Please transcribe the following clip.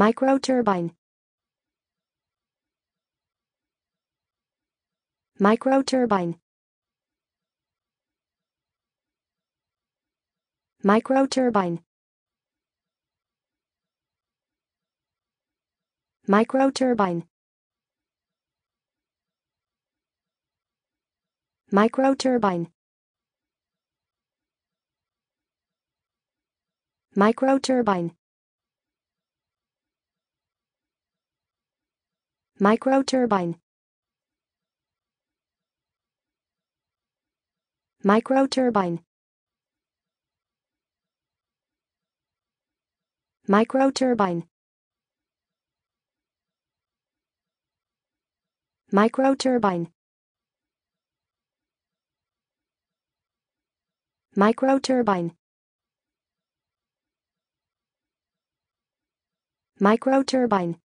Microturbine Microturbine Microturbine Microturbine Microturbine Microturbine Microturbine Microturbine Microturbine Microturbine Microturbine Microturbine